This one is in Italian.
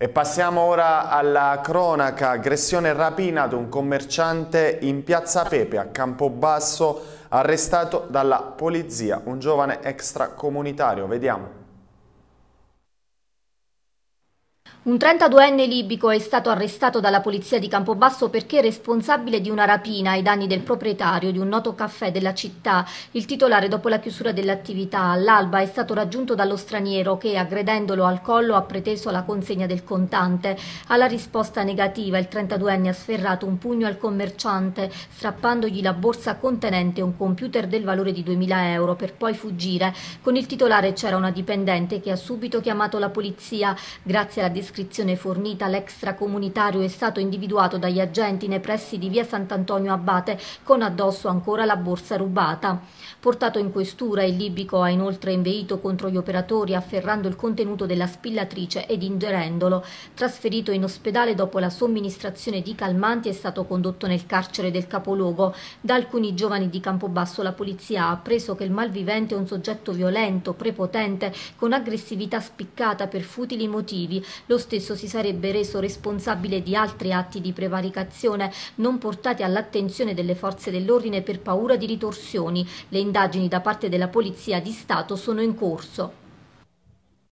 E passiamo ora alla cronaca, aggressione e rapina ad un commerciante in piazza Pepe a Campobasso arrestato dalla polizia, un giovane extracomunitario. Vediamo. Un 32enne libico è stato arrestato dalla polizia di Campobasso perché responsabile di una rapina ai danni del proprietario di un noto caffè della città. Il titolare dopo la chiusura dell'attività all'alba è stato raggiunto dallo straniero che aggredendolo al collo ha preteso la consegna del contante. Alla risposta negativa il 32enne ha sferrato un pugno al commerciante strappandogli la borsa contenente un computer del valore di 2000 euro per poi fuggire. Con il titolare c'era una dipendente che ha subito chiamato la polizia. Grazie alla descrizione descrizione fornita, l'extracomunitario è stato individuato dagli agenti nei pressi di via Sant'Antonio Abate con addosso ancora la borsa rubata. Portato in questura, il libico ha inoltre inveito contro gli operatori afferrando il contenuto della spillatrice ed ingerendolo. Trasferito in ospedale dopo la somministrazione di calmanti è stato condotto nel carcere del capoluogo. Da alcuni giovani di Campobasso la polizia ha appreso che il malvivente è un soggetto violento, prepotente, con aggressività spiccata per futili motivi. Lo stesso si sarebbe reso responsabile di altri atti di prevaricazione non portati all'attenzione delle forze dell'ordine per paura di ritorsioni. Le indagini da parte della Polizia di Stato sono in corso.